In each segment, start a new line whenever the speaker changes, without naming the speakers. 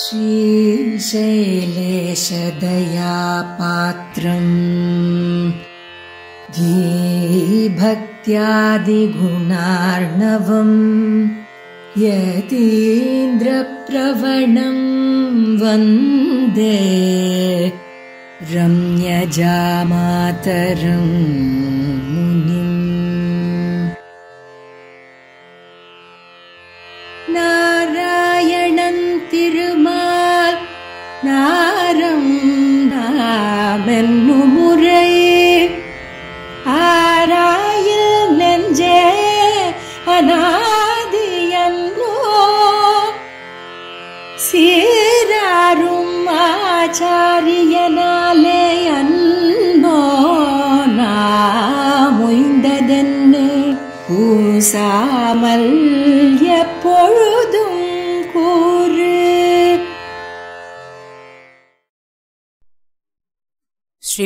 श्रीशैलेशदया पात्रम् घीभक्त्यादिगुणार्णवं यतीन्द्रप्रवणं वन्दे रम्यजामातरम्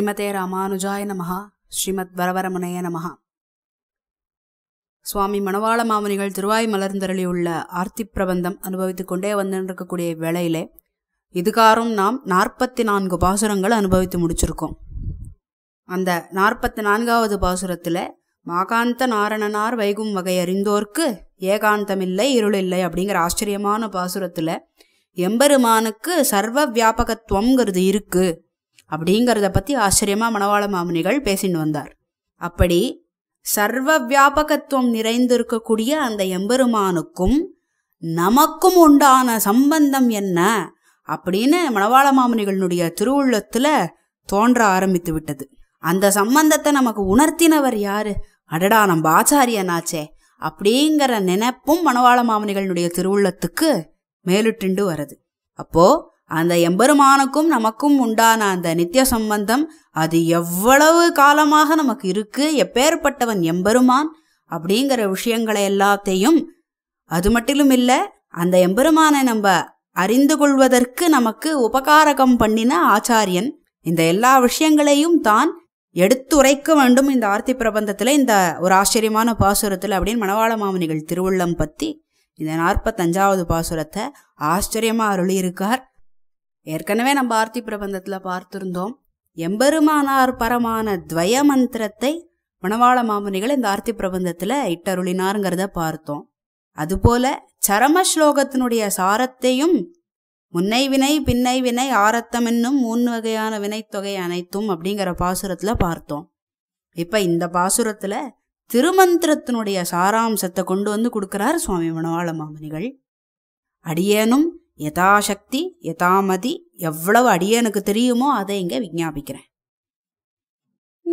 ஸ்ரீமதே ராமானுஜாய நமஹா ஸ்ரீமத் வரவரமுனைய நமஹா சுவாமி மணவாள மாமுனிகள் திருவாய் மலர்ந்தருளி உள்ள ஆர்த்தி பிரபந்தம் அனுபவித்துக் கொண்டே வந்திருக்கக்கூடிய வேளையிலே இதுகாரும் நாம் நாற்பத்தி நான்கு பாசுரங்கள் அனுபவித்து முடிச்சிருக்கோம் அந்த நாற்பத்தி நான்காவது பாசுரத்தில் மாகாந்த நாரணனார் வைகும் வகை அறிந்தோர்க்கு ஏகாந்தமில்லை இருளில்லை அப்படிங்கிற ஆச்சரியமான பாசுரத்தில் எம்பெருமானுக்கு சர்வ வியாபகத்துவங்கிறது இருக்குது அப்படிங்கிறத பற்றி ஆச்சரியமாக மணவாள மாமுனிகள் பேசின்னு வந்தார் அப்படி சர்வ வியாபகத்துவம் நிறைந்திருக்கக்கூடிய அந்த எம்பெருமானுக்கும் நமக்கும் உண்டான சம்பந்தம் என்ன அப்படின்னு மணவாள மாமுனிகளுடைய திருவுள்ளத்தில் தோன்ற ஆரம்பித்து விட்டது அந்த சம்பந்தத்தை நமக்கு உணர்த்தினவர் யாரு அடடா நம்ம ஆச்சாரியனாச்சே அப்படிங்கிற நினைப்பும் மணவாள மாமனிகளுடைய திருவுள்ளத்துக்கு மேலிட்டுண்டு வருது அப்போ அந்த எம்பெருமானுக்கும் நமக்கும் உண்டான அந்த நித்திய சம்பந்தம் அது எவ்வளவு காலமாக நமக்கு இருக்கு எப்பேற்பட்டவன் எம்பெருமான் அப்படிங்கிற விஷயங்களை எல்லாத்தையும் அது மட்டிலும் இல்லை அந்த எம்பெருமானை நம்ம அறிந்து கொள்வதற்கு நமக்கு உபகாரகம் பண்ணின ஆச்சாரியன் இந்த எல்லா விஷயங்களையும் தான் எடுத்துரைக்க வேண்டும் இந்த ஆர்த்தி பிரபந்தத்தில் இந்த ஒரு ஆச்சரியமான பாசுரத்தில் அப்படின்னு மணவாள மாமனிகள் திருவுள்ளம் பற்றி இந்த நாற்பத்தஞ்சாவது பாசுரத்தை ஆச்சரியமாக அருளியிருக்கார் ஏற்கனவே நம்ம ஆர்த்தி பிரபந்தத்தில் பார்த்துருந்தோம் எம்பெருமானார் பரமான துவய மந்திரத்தை மணவாள மாமுனிகள் இந்த ஆர்த்தி பிரபந்தத்தில் இட்டருளினாருங்கிறத பார்த்தோம் அதுபோல சரம ஸ்லோகத்தினுடைய சாரத்தையும் முன்னை வினை பின்னை வினை ஆரத்தம் என்னும் மூணு வகையான வினைத்தொகை அனைத்தும் அப்படிங்கிற பாசுரத்தில் பார்த்தோம் இப்போ இந்த பாசுரத்தில் திருமந்திரத்தினுடைய சாராம்சத்தை கொண்டு வந்து கொடுக்குறார் சுவாமி மணவாள மாமுனிகள் அடியேனும் யதாசக்தி யதாமதி எவ்வளவு அடியனுக்கு எனக்கு தெரியுமோ அதை இங்கே விஜாபிக்கிறேன்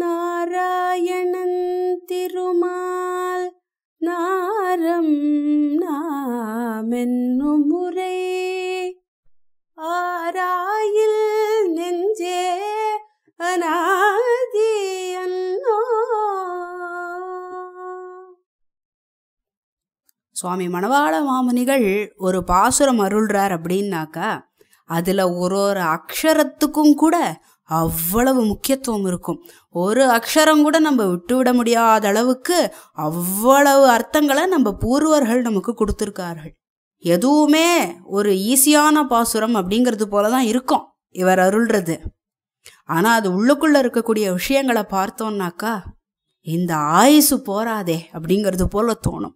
நாராயணன் திருமால் நாரம் நாமென்னு முறை ஆராயில் நெஞ்சே அநாதி என்னோ சுவாமி மணவாள மாமுனிகள் ஒரு பாசுரம் அருள்றார் அப்படின்னாக்கா அதில் ஒரு ஒரு அக்ஷரத்துக்கும் கூட அவ்வளவு முக்கியத்துவம் இருக்கும் ஒரு அக்ஷரம் கூட நம்ம விட்டுவிட முடியாத அளவுக்கு அவ்வளவு அர்த்தங்களை நம்ம பூர்வர்கள் நமக்கு கொடுத்துருக்கார்கள் எதுவுமே ஒரு ஈஸியான பாசுரம் அப்படிங்கிறது போல தான் இருக்கும் இவர் அருள்றது ஆனால் அது உள்ளுக்குள்ளே இருக்கக்கூடிய விஷயங்களை பார்த்தோம்னாக்கா இந்த ஆயுசு போராதே அப்படிங்கிறது போல தோணும்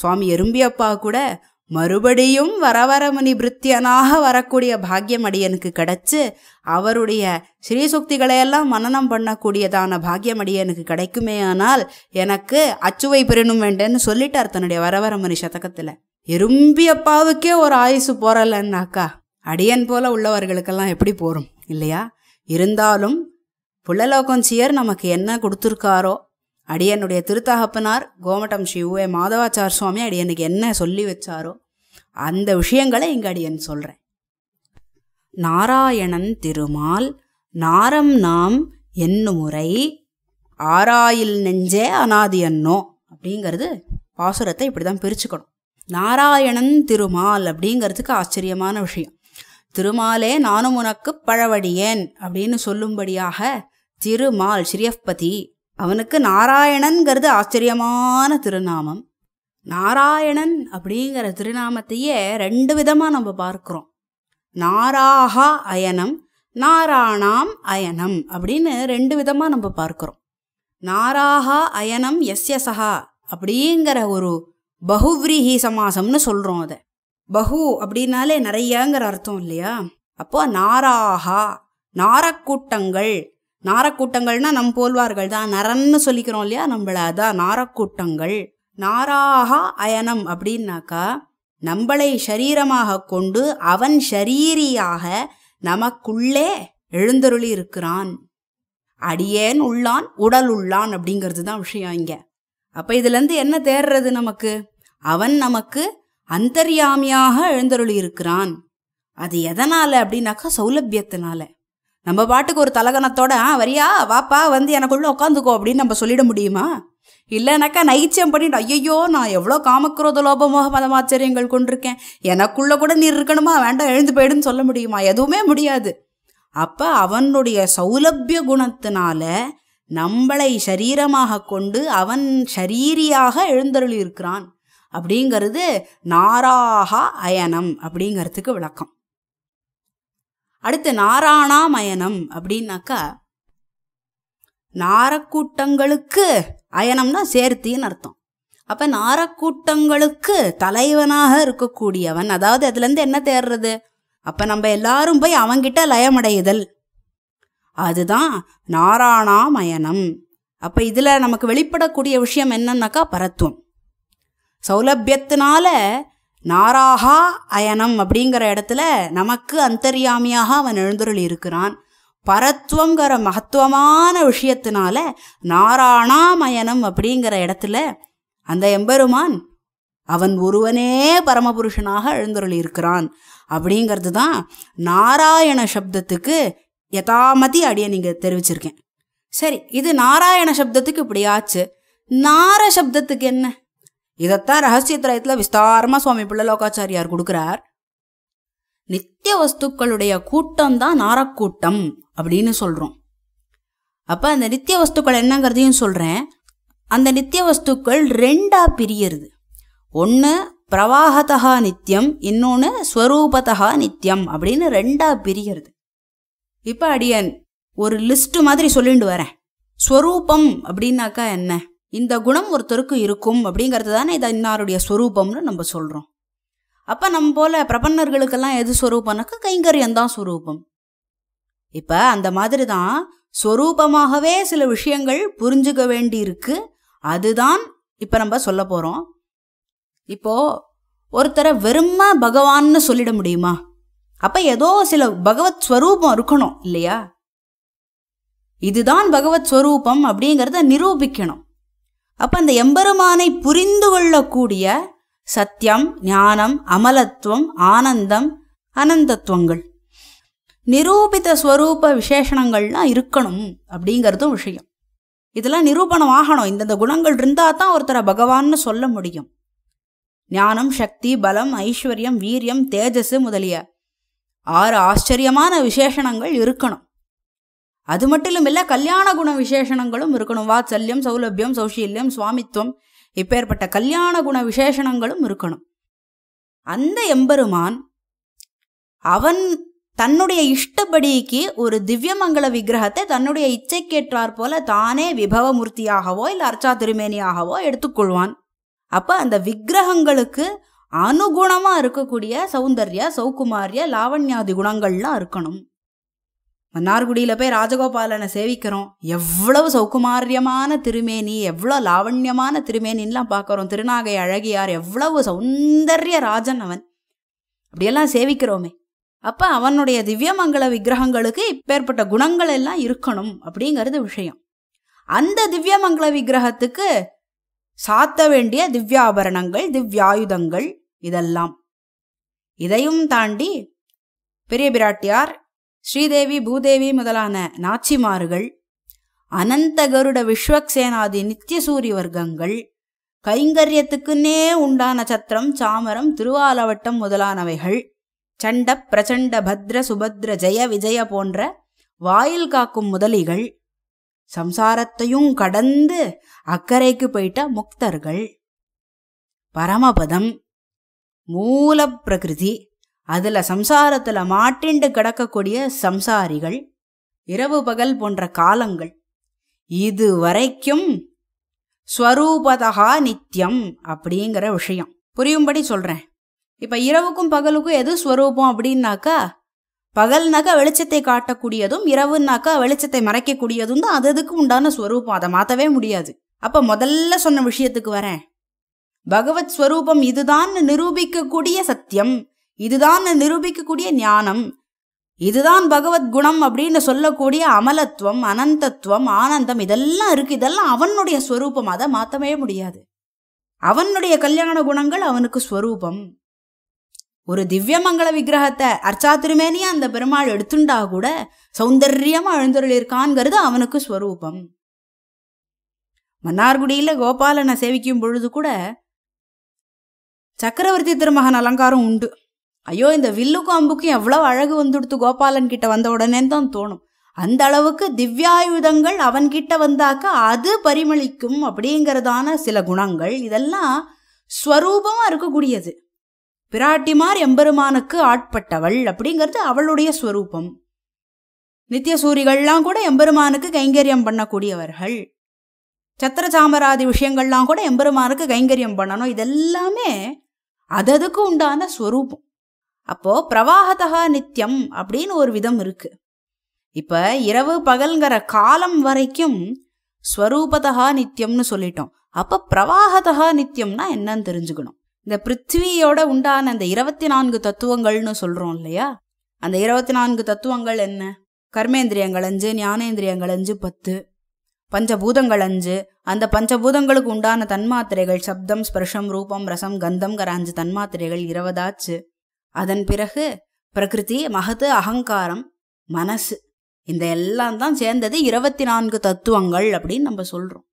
சுவாமி எறும்பியப்பா கூட மறுபடியும் வரவரமணி பிரித்தியனாக வரக்கூடிய பாக்கியம் அடியனுக்கு கிடைச்சு அவருடைய ஸ்ரீசுக்திகளையெல்லாம் மனநம் பண்ணக்கூடியதான பாக்கியம் அடியனுக்கு கிடைக்குமே ஆனால் எனக்கு அச்சுவை பெறணும் வேண்டேன்னு சொல்லிட்டார் தன்னுடைய வரவரமணி சதகத்தில் எறும்பியப்பாவுக்கே ஒரு ஆயுசு போறலன்னாக்கா அடியன் போல உள்ளவர்களுக்கெல்லாம் எப்படி போகும் இல்லையா இருந்தாலும் புள்ளலோகஞ்சியர் நமக்கு என்ன கொடுத்துருக்காரோ அடியனுடைய திருத்தகப்பனார் கோமட்டம் ஸ்ரீ ஏ மாதவாச்சார் சுவாமி அடியனுக்கு என்ன சொல்லி வச்சாரோ அந்த விஷயங்களை இங்கே அடியன் சொல்கிறேன் நாராயணன் திருமால் நாரம் நாம் என்னும் முறை ஆராயில் நெஞ்சே அனாதி அன்னோ அப்படிங்கிறது பாசுரத்தை இப்படி தான் பிரிச்சுக்கணும் நாராயணன் திருமால் அப்படிங்கிறதுக்கு ஆச்சரியமான விஷயம் திருமாலே நானும் உனக்கு பழவடியேன் அப்படின்னு சொல்லும்படியாக திருமால் ஸ்ரீயப்பதி அவனுக்கு நாராயணன்கிறது ஆச்சரியமான திருநாமம் நாராயணன் அப்படிங்கிற திருநாமத்தையே ரெண்டு விதமாக நம்ம பார்க்குறோம் நாராகா அயனம் நாராணாம் அயனம் அப்படின்னு ரெண்டு விதமாக நம்ம பார்க்குறோம் நாராகா அயனம் எஸ் சஹா அப்படிங்கிற ஒரு பகுவ்ரீஹி சமாசம்னு சொல்கிறோம் அதை பகு அப்படின்னாலே நிறையங்கிற அர்த்தம் இல்லையா அப்போ நாராகா நாரக்கூட்டங்கள் நாரக்கூட்டங்கள்னா நம் போல்வார்கள் தான் நரன்னு சொல்லிக்கிறோம் இல்லையா நம்மள அதான் நாரக்கூட்டங்கள் நாராக அயனம் அப்படின்னாக்கா நம்மளை ஷரீரமாக கொண்டு அவன் ஷரீரியாக நமக்குள்ளே எழுந்தருளி இருக்கிறான் அடியேன் உள்ளான் உடல் உள்ளான் அப்படிங்கிறது தான் விஷயம் இங்கே அப்போ இதுலேருந்து என்ன தேர்றது நமக்கு அவன் நமக்கு அந்தர்யாமியாக எழுந்தருளி இருக்கிறான் அது எதனால் அப்படின்னாக்கா சௌலபியத்தினால நம்ம பாட்டுக்கு ஒரு தலகணத்தோட ஆ வரியா வாப்பா வந்து எனக்குள்ளே உட்காந்துக்கோ அப்படின்னு நம்ம சொல்லிட முடியுமா இல்லைனாக்கா நைச்சியம் பண்ணிட்டு ஐயையோ நான் எவ்வளோ காமக்ரோத லோபமோக மதமாச்சரியங்கள் கொண்டிருக்கேன் எனக்குள்ளே கூட நீர் இருக்கணுமா வேண்டாம் எழுந்து போயிடுன்னு சொல்ல முடியுமா எதுவுமே முடியாது அப்போ அவனுடைய சௌலபிய குணத்தினால நம்மளை சரீரமாக கொண்டு அவன் ஷரீரியாக எழுந்தருள் இருக்கிறான் அப்படிங்கிறது நாராகா அயனம் அப்படிங்கிறதுக்கு விளக்கம் அடுத்து நாராயணாமயனம் அப்படின்னாக்கா நாரக்கூட்டங்களுக்கு அயனம்னா சேர்த்தின்னு அர்த்தம் அப்போ நாரக்கூட்டங்களுக்கு தலைவனாக இருக்கக்கூடியவன் அதாவது அதுலேருந்து என்ன தேர்றது அப்போ நம்ம எல்லாரும் போய் அவங்கிட்ட லயமடையுதல் அதுதான் நாராயணாமயனம் அப்போ இதில் நமக்கு வெளிப்படக்கூடிய விஷயம் என்னன்னாக்கா பரத்துவம் சௌலபியத்தினால நாராகா அயனம் அப்படிங்கிற இடத்துல நமக்கு அந்தர்யாமியாக அவன் எழுந்துருள் இருக்கிறான் பரத்துவங்கிற மகத்துவமான விஷயத்தினால நாராணாமயனம் அப்படிங்கிற இடத்துல அந்த எம்பெருமான் அவன் ஒருவனே பரமபுருஷனாக எழுந்தருள் இருக்கிறான் அப்படிங்கிறது தான் நாராயண சப்தத்துக்கு யதாமதி அடியை நீங்கள் தெரிவிச்சிருக்கேன் சரி இது நாராயண சப்தத்துக்கு இப்படியாச்சு ஆச்சு நார சப்தத்துக்கு என்ன இதைத்தான் ரகசிய திரயத்தில் விஸ்தாரமாக சுவாமி பிள்ளலோகாச்சாரியார் கொடுக்குறார் நித்திய வஸ்துக்களுடைய கூட்டம் தான் நாரக்கூட்டம் அப்படின்னு சொல்கிறோம் அப்போ அந்த நித்திய வஸ்துக்கள் என்னங்கிறதையும் சொல்கிறேன் அந்த நித்திய வஸ்துக்கள் ரெண்டாக பிரியறது ஒன்று பிரவாகத்தகா நித்தியம் இன்னொன்று ஸ்வரூபத்தகா நித்தியம் அப்படின்னு ரெண்டாக பிரியறது இப்போ அடியன் ஒரு லிஸ்ட்டு மாதிரி சொல்லிட்டு வரேன் ஸ்வரூபம் அப்படின்னாக்கா என்ன இந்த குணம் ஒருத்தருக்கு இருக்கும் அப்படிங்கிறது தானே இதை இன்னாருடைய ஸ்வரூபம்னு நம்ம சொல்கிறோம் அப்போ நம்ம போல பிரபன்னர்களுக்கெல்லாம் எது ஸ்வரூபம்னாக்கா கைங்கரியம் தான் ஸ்வரூபம் இப்போ அந்த மாதிரி தான் ஸ்வரூபமாகவே சில விஷயங்கள் புரிஞ்சுக்க வேண்டியிருக்கு அதுதான் இப்போ நம்ம சொல்ல போகிறோம் இப்போது ஒருத்தரை வெறும பகவான்னு சொல்லிட முடியுமா அப்போ ஏதோ சில பகவத் ஸ்வரூபம் இருக்கணும் இல்லையா இதுதான் பகவத் ஸ்வரூபம் அப்படிங்கிறத நிரூபிக்கணும் அப்போ அந்த எம்பெருமானை புரிந்து கொள்ளக்கூடிய சத்தியம் ஞானம் அமலத்துவம் ஆனந்தம் அனந்தத்துவங்கள் நிரூபித ஸ்வரூப விசேஷணங்கள்லாம் இருக்கணும் அப்படிங்கிறதும் விஷயம் இதெல்லாம் நிரூபணம் ஆகணும் இந்தந்த குணங்கள் இருந்தால் தான் ஒருத்தரை பகவான்னு சொல்ல முடியும் ஞானம் சக்தி பலம் ஐஸ்வர்யம் வீரியம் தேஜஸ் முதலிய ஆறு ஆச்சரியமான விசேஷணங்கள் இருக்கணும் அது மட்டும் இல்லை கல்யாண குண விசேஷணங்களும் இருக்கணும் வாத்சல்யம் சௌலபியம் சௌஷீல்யம் சுவாமித்துவம் இப்பேற்பட்ட கல்யாண குண விசேஷணங்களும் இருக்கணும் அந்த எம்பெருமான் அவன் தன்னுடைய இஷ்டப்படிக்கு ஒரு திவ்யமங்கல விக்கிரகத்தை தன்னுடைய இச்சைக்கேற்றார் போல தானே விபவமூர்த்தியாகவோ இல்லை அர்ச்சா திருமேனியாகவோ எடுத்துக்கொள்வான் அப்போ அந்த விக்கிரகங்களுக்கு அனுகுணமாக இருக்கக்கூடிய சௌந்தர்ய சௌகுமாரிய லாவண்யாதி குணங்கள்லாம் இருக்கணும் மன்னார்குடியில் போய் ராஜகோபாலனை சேவிக்கிறோம் எவ்வளவு சௌகுமாரியமான திருமேனி எவ்வளோ லாவண்யமான திருமேனின்லாம் பார்க்குறோம் திருநாகை அழகியார் எவ்வளவு சௌந்தர்ய ராஜன் அவன் அப்படியெல்லாம் சேவிக்கிறோமே அப்போ அவனுடைய திவ்யமங்கல விக்கிரகங்களுக்கு இப்பேற்பட்ட குணங்கள் எல்லாம் இருக்கணும் அப்படிங்கிறது விஷயம் அந்த திவ்யமங்கல விக்கிரகத்துக்கு சாத்த வேண்டிய திவ்யாபரணங்கள் திவ்யாயுதங்கள் இதெல்லாம் இதையும் தாண்டி பெரிய பிராட்டியார் ஸ்ரீதேவி பூதேவி முதலான நாச்சிமார்கள் அனந்த கருட விஸ்வக்சேனாதி நித்திய சூரிய வர்க்கங்கள் கைங்கரியத்துக்குன்னே உண்டான சத்திரம் சாமரம் திருவாலவட்டம் முதலானவைகள் சண்ட பிரச்சண்ட பத்ர சுபத்ர ஜெய விஜய போன்ற வாயில் காக்கும் முதலிகள் சம்சாரத்தையும் கடந்து அக்கறைக்கு போயிட்ட முக்தர்கள் பரமபதம் மூலப்பிரகிருதி அதில் சம்சாரத்தில் மாட்டிண்டு கிடக்கக்கூடிய சம்சாரிகள் இரவு பகல் போன்ற காலங்கள் இது வரைக்கும் ஸ்வரூபதா நித்தியம் அப்படிங்கிற விஷயம் புரியும்படி சொல்கிறேன் இப்போ இரவுக்கும் பகலுக்கும் எது ஸ்வரூபம் அப்படின்னாக்கா பகல்னாக்கா வெளிச்சத்தை காட்டக்கூடியதும் இரவுனாக்கா வெளிச்சத்தை மறைக்கக்கூடியதும் தான் அது அதுக்கு உண்டான ஸ்வரூபம் அதை மாற்றவே முடியாது அப்போ முதல்ல சொன்ன விஷயத்துக்கு வரேன் பகவத் ஸ்வரூபம் இதுதான் நிரூபிக்கக்கூடிய சத்தியம் இதுதான் நிரூபிக்கக்கூடிய ஞானம் இதுதான் பகவத்குணம் அப்படின்னு சொல்லக்கூடிய அமலத்துவம் அனந்தத்துவம் ஆனந்தம் இதெல்லாம் இருக்கு இதெல்லாம் அவனுடைய ஸ்வரூபம் அதை மாற்றவே முடியாது அவனுடைய கல்யாண குணங்கள் அவனுக்கு ஸ்வரூபம் ஒரு திவ்யமங்கல விக்கிரகத்தை அர்ச்சா அந்த பெருமாள் எடுத்துண்டா கூட சௌந்தர்யமா எழுந்தருளிருக்கான்ங்கிறது அவனுக்கு ஸ்வரூபம் மன்னார்குடியில் கோபாலனை சேவிக்கும் பொழுது கூட சக்கரவர்த்தி திருமகன் அலங்காரம் உண்டு ஐயோ இந்த வில்லுக்கும் அம்புக்கும் எவ்வளோ அழகு வந்துடுத்து கோபாலன் கிட்ட வந்த உடனே தான் தோணும் அந்த அளவுக்கு திவ்யாயுதங்கள் அவன்கிட்ட வந்தாக்க அது பரிமளிக்கும் அப்படிங்கிறதான சில குணங்கள் இதெல்லாம் ஸ்வரூபமாக இருக்கக்கூடியது பிராட்டிமார் எம்பெருமானுக்கு ஆட்பட்டவள் அப்படிங்கிறது அவளுடைய ஸ்வரூபம் நித்தியசூரிகள்லாம் கூட எம்பெருமானுக்கு கைங்கரியம் பண்ணக்கூடியவர்கள் சத்திர சாமராதி விஷயங்கள்லாம் கூட எம்பெருமானுக்கு கைங்கரியம் பண்ணணும் இதெல்லாமே அததுக்கு உண்டான ஸ்வரூபம் அப்போ பிரவாகத்தகா நித்தியம் அப்படின்னு ஒரு விதம் இருக்கு இப்ப இரவு பகல்ங்கிற காலம் வரைக்கும் ஸ்வரூபதகா நித்தியம்னு சொல்லிட்டோம் அப்ப பிரவாகத்தகா நித்தியம்னா என்னன்னு தெரிஞ்சுக்கணும் இந்த பிருத்திவியோட உண்டான அந்த இருபத்தி நான்கு தத்துவங்கள்னு சொல்றோம் இல்லையா அந்த இருபத்தி நான்கு தத்துவங்கள் என்ன கர்மேந்திரியங்கள் அஞ்சு ஞானேந்திரியங்கள் அஞ்சு பத்து பஞ்சபூதங்கள் அஞ்சு அந்த பஞ்சபூதங்களுக்கு உண்டான தன்மாத்திரைகள் சப்தம் ஸ்பர்ஷம் ரூபம் ரசம் கந்தம்ங்கிற அஞ்சு தன்மாத்திரைகள் இருபதாச்சு அதன் பிறகு பிரகிருதி மகது அகங்காரம் மனசு இந்த எல்லாம் தான் சேர்ந்தது இருபத்தி நான்கு தத்துவங்கள் அப்படின்னு நம்ம சொல்கிறோம்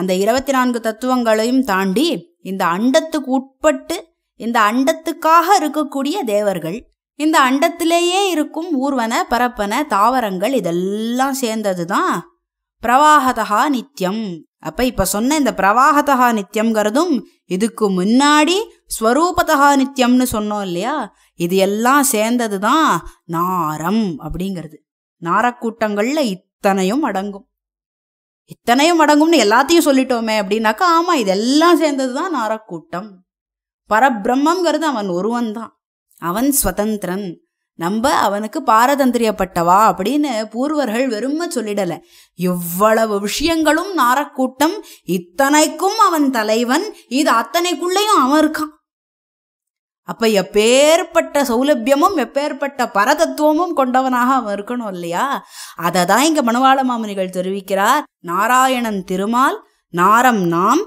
அந்த இருபத்தி நான்கு தத்துவங்களையும் தாண்டி இந்த அண்டத்துக்கு உட்பட்டு இந்த அண்டத்துக்காக இருக்கக்கூடிய தேவர்கள் இந்த அண்டத்திலேயே இருக்கும் ஊர்வன பரப்பன தாவரங்கள் இதெல்லாம் சேர்ந்தது தான் பிரவாகதா நித்தியம் அப்போ இப்போ சொன்ன இந்த பிரவாகத்தகா நித்தியம்ங்கிறதும் இதுக்கு முன்னாடி ஸ்வரூபத்தகா நித்தியம்னு சொன்னோம் இல்லையா இது எல்லாம் சேர்ந்தது தான் நாரம் அப்படிங்கிறது நாரக்கூட்டங்களில் இத்தனையும் அடங்கும் இத்தனையும் அடங்கும்னு எல்லாத்தையும் சொல்லிட்டோமே அப்படின்னாக்கா ஆமாம் இதெல்லாம் சேர்ந்தது தான் நாரக்கூட்டம் பரபிரம்மங்கிறது அவன் ஒருவன் தான் அவன் ஸ்வதந்திரன் நம்ம அவனுக்கு பாரதந்திரியப்பட்டவா அப்படின்னு பூர்வர்கள் வெறும சொல்லிடல இவ்வளவு விஷயங்களும் நாரக்கூட்டம் இத்தனைக்கும் அவன் தலைவன் இது அத்தனைக்குள்ளேயும் அவன் இருக்கான் அப்ப எப்பேற்பட்ட சௌலபியமும் எப்பேற்பட்ட பரதத்துவமும் கொண்டவனாக அவன் இருக்கணும் இல்லையா அதை தான் இங்க மணவாள மாமனிகள் தெரிவிக்கிறார் நாராயணன் திருமால் நாரம் நாம்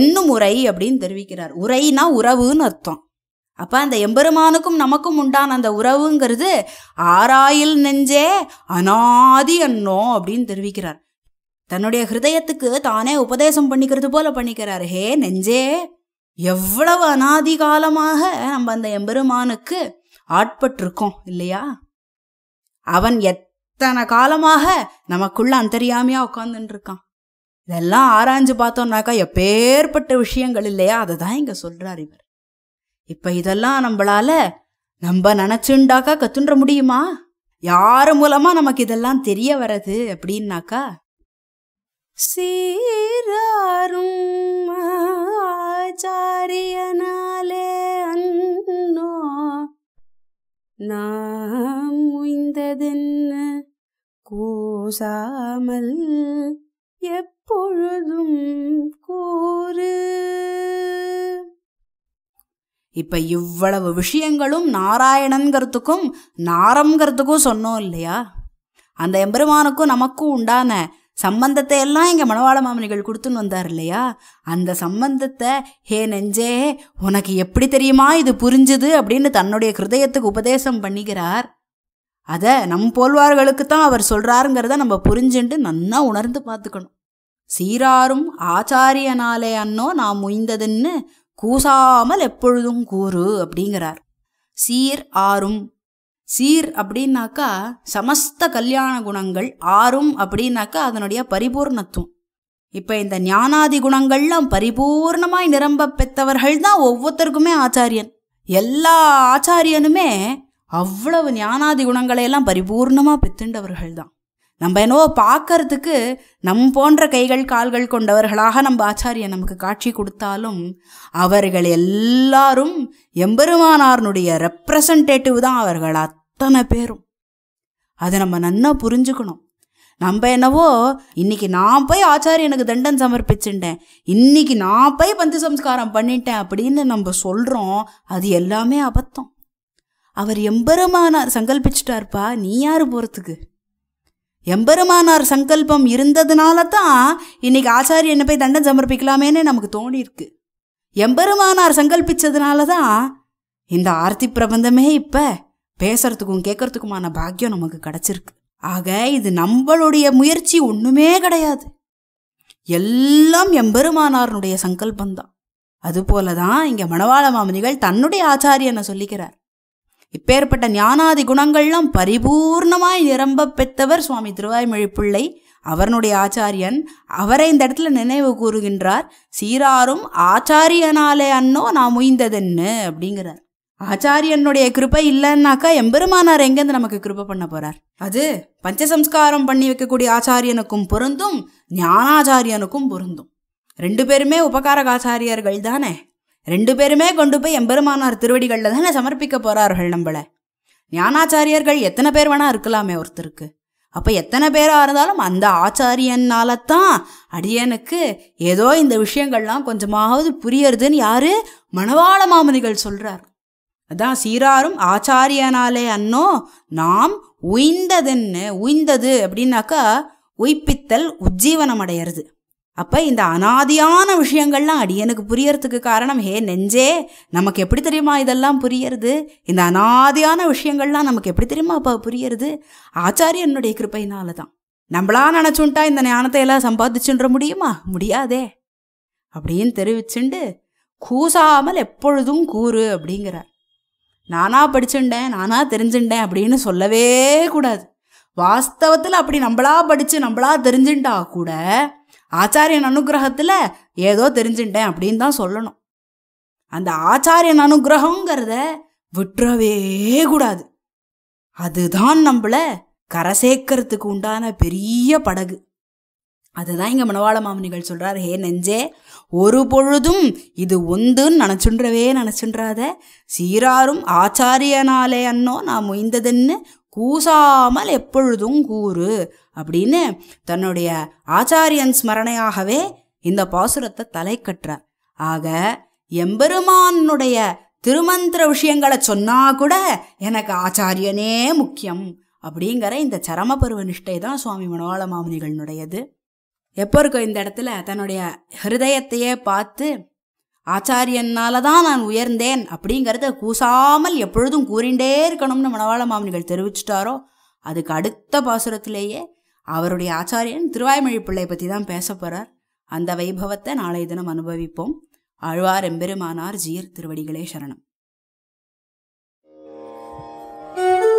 என்னும் உரை அப்படின்னு தெரிவிக்கிறார் உரைனா உறவுன்னு அர்த்தம் அப்போ அந்த எம்பெருமானுக்கும் நமக்கும் உண்டான அந்த உறவுங்கிறது ஆராயில் நெஞ்சே அனாதி அண்ணோ அப்படின்னு தெரிவிக்கிறார் தன்னுடைய ஹிருதயத்துக்கு தானே உபதேசம் பண்ணிக்கிறது போல பண்ணிக்கிறார் ஹே நெஞ்சே எவ்வளவு அனாதி காலமாக நம்ம அந்த எம்பெருமானுக்கு ஆட்பட்டிருக்கோம் இல்லையா அவன் எத்தனை காலமாக நமக்குள்ள அந்தரியாமையா உட்கார்ந்துட்டு இருக்கான் இதெல்லாம் ஆராய்ஞ்சு பார்த்தோம்னாக்கா எப்பேற்பட்ட விஷயங்கள் இல்லையா அதை தான் இங்க சொல்றார் இவர் இப்ப இதெல்லாம் நம்மளால நம்ம நினைச்சுண்டாக்கா கத்துன்ற முடியுமா யாரு மூலமா நமக்கு இதெல்லாம் தெரிய வர்றது அப்படின்னாக்கா சீராரும் ஆச்சாரியனாலே அண்ணோ நாம் உய்ந்ததென்ன கூசாமல் எப்பொழுதும் கூறு இப்போ இவ்வளவு விஷயங்களும் நாராயணன்கிறதுக்கும் நாரம்ங்கிறதுக்கும் சொன்னோம் இல்லையா அந்த எம்பெருமானுக்கும் நமக்கும் உண்டான சம்பந்தத்தை எல்லாம் இங்கே மணவாள மாமனிகள் கொடுத்துன்னு வந்தார் இல்லையா அந்த சம்பந்தத்தை ஹே நெஞ்சே உனக்கு எப்படி தெரியுமா இது புரிஞ்சுது அப்படின்னு தன்னுடைய ஹிருதயத்துக்கு உபதேசம் பண்ணிக்கிறார் அதை நம் போல்வார்களுக்கு தான் அவர் சொல்கிறாருங்கிறத நம்ம புரிஞ்சுண்டு நன்னா உணர்ந்து பார்த்துக்கணும் சீராரும் ஆச்சாரியனாலே அன்னோ நாம் முய்ந்ததுன்னு கூசாமல் எப்பொழுதும் கூறு அப்படிங்கிறார் சீர் ஆறும் சீர் அப்படின்னாக்கா சமஸ்த கல்யாண குணங்கள் ஆறும் அப்படின்னாக்கா அதனுடைய பரிபூர்ணத்துவம் இப்போ இந்த ஞானாதி குணங்கள்லாம் பரிபூர்ணமாய் நிரம்ப பெற்றவர்கள் தான் ஒவ்வொருத்தருக்குமே ஆச்சாரியன் எல்லா ஆச்சாரியனுமே அவ்வளவு ஞானாதி குணங்களையெல்லாம் பரிபூர்ணமாக பெற்றுண்டவர்கள் தான் நம்ம என்னவோ பார்க்கறதுக்கு நம் போன்ற கைகள் கால்கள் கொண்டவர்களாக நம்ம ஆச்சாரியன் நமக்கு காட்சி கொடுத்தாலும் அவர்கள் எல்லாரும் எம்பெருமானாருனுடைய ரெப்ரசன்டேட்டிவ் தான் அவர்கள் அத்தனை பேரும் அதை நம்ம நன்னா புரிஞ்சுக்கணும் நம்ம என்னவோ இன்னைக்கு நான் போய் ஆச்சாரியனுக்கு தண்டன் சமர்ப்பிச்சுட்டேன் இன்னைக்கு நான் போய் பந்து சம்ஸ்காரம் பண்ணிட்டேன் அப்படின்னு நம்ம சொல்கிறோம் அது எல்லாமே அபத்தம் அவர் எம்பெருமானார் சங்கல்பிச்சுட்டார்ப்பா நீ யார் போகிறதுக்கு எம்பெருமானார் சங்கல்பம் இருந்ததுனால தான் இன்னைக்கு ஆச்சாரியனை போய் தண்டம் சமர்ப்பிக்கலாமேன்னு நமக்கு தோணியிருக்கு எம்பெருமானார் சங்கல்பிச்சதுனால தான் இந்த ஆர்த்தி பிரபந்தமே இப்போ பேசுறதுக்கும் கேட்கறதுக்குமான பாக்கியம் நமக்கு கிடைச்சிருக்கு ஆக இது நம்மளுடைய முயற்சி ஒன்றுமே கிடையாது எல்லாம் எம்பெருமானாருடைய தான் அதுபோல தான் இங்கே மணவாள மாமனிகள் தன்னுடைய ஆச்சாரியனை சொல்லிக்கிறார் இப்பேற்பட்ட ஞானாதி குணங்கள்லாம் பரிபூர்ணமாய் நிரம்ப பெற்றவர் சுவாமி திருவாய்மொழி பிள்ளை அவனுடைய ஆச்சாரியன் அவரை இந்த இடத்துல நினைவு கூறுகின்றார் சீராரும் ஆச்சாரியனாலே அன்னோ நான் முயந்ததென்னு அப்படிங்கிறார் ஆச்சாரியனுடைய கிருப்பை இல்லைன்னாக்கா எம்பெருமானார் எங்கேருந்து நமக்கு கிருப்பை பண்ண போறார் அது பஞ்சசம்ஸ்காரம் பண்ணி வைக்கக்கூடிய ஆச்சாரியனுக்கும் பொருந்தும் ஞானாச்சாரியனுக்கும் பொருந்தும் ரெண்டு பேருமே உபகாரக ஆச்சாரியர்கள் தானே ரெண்டு பேருமே கொண்டு போய் எம்பெருமானார் திருவடிகளில் தானே சமர்ப்பிக்க போகிறார்கள் நம்மளை ஞானாச்சாரியர்கள் எத்தனை பேர் வேணால் இருக்கலாமே ஒருத்தருக்கு அப்போ எத்தனை பேராக இருந்தாலும் அந்த ஆச்சாரியனால தான் அடியனுக்கு ஏதோ இந்த விஷயங்கள்லாம் கொஞ்சமாவது புரியறதுன்னு யாரு மணவாள மாமனிகள் சொல்கிறார் அதான் சீராரும் ஆச்சாரியனாலே அன்னோ நாம் உயிந்ததுன்னு உய்ந்தது அப்படின்னாக்கா உய்ப்பித்தல் உஜ்ஜீவனம் அடையிறது அப்போ இந்த அனாதியான விஷயங்கள்லாம் அடியனுக்கு புரியறதுக்கு காரணம் ஹே நெஞ்சே நமக்கு எப்படி தெரியுமா இதெல்லாம் புரியறது இந்த அனாதியான விஷயங்கள்லாம் நமக்கு எப்படி தெரியுமா அப்போ புரியறது ஆச்சாரியனுடைய கிருப்பையினால தான் நம்மளா நினச்சுன்ட்டா இந்த ஞானத்தை எல்லாம் சம்பாதிச்சுன்ற முடியுமா முடியாதே அப்படின்னு தெரிவிச்சுண்டு கூசாமல் எப்பொழுதும் கூறு அப்படிங்கிறார் நானா படிச்சுட்டேன் நானா தெரிஞ்சுட்டேன் அப்படின்னு சொல்லவே கூடாது வாஸ்தவத்தில் அப்படி நம்மளா படித்து நம்மளா தெரிஞ்சுட்டா கூட ஆச்சாரியன் அனுகிரகத்தில் ஏதோ தெரிஞ்சுட்டேன் அப்படின்னு தான் சொல்லணும் அந்த ஆச்சாரியன் அனுகிரகங்கிறத விட்டுறவே கூடாது அதுதான் நம்மளை கரை சேர்க்கறதுக்கு உண்டான பெரிய படகு அதுதான் இங்கே மணவாள மாமனிகள் சொல்கிறார் ஹே நெஞ்சே ஒரு பொழுதும் இது ஒந்துன்னு நினச்சுன்றவே நினச்சுன்றாத சீராரும் ஆச்சாரியனாலே அன்னோ நான் முயந்ததுன்னு கூசாமல் எப்பொழுதும் கூறு அப்படின்னு தன்னுடைய ஆச்சாரியன் ஸ்மரணையாகவே இந்த பாசுரத்தை தலை கட்டுறார் ஆக எம்பெருமானுடைய திருமந்திர விஷயங்களை சொன்னா கூட எனக்கு ஆச்சாரியனே முக்கியம் அப்படிங்கிற இந்த சரம பருவ நிஷ்டை தான் சுவாமி மனோகல மாமுனிகள்னுடையது எப்போ இருக்கும் இந்த இடத்துல தன்னுடைய ஹிருதயத்தையே பார்த்து ஆச்சாரியனால தான் நான் உயர்ந்தேன் அப்படிங்கிறத கூசாமல் எப்பொழுதும் கூறிண்டே இருக்கணும்னு மணவாள மாமனிகள் தெரிவிச்சிட்டாரோ அதுக்கு அடுத்த பாசுரத்திலேயே அவருடைய ஆச்சாரியன் திருவாய்மொழி பிள்ளை பற்றி தான் பேச போகிறார் அந்த வைபவத்தை நாளைய தினம் அனுபவிப்போம் ஆழ்வார் எம்பெருமானார் ஜீர் திருவடிகளே சரணம்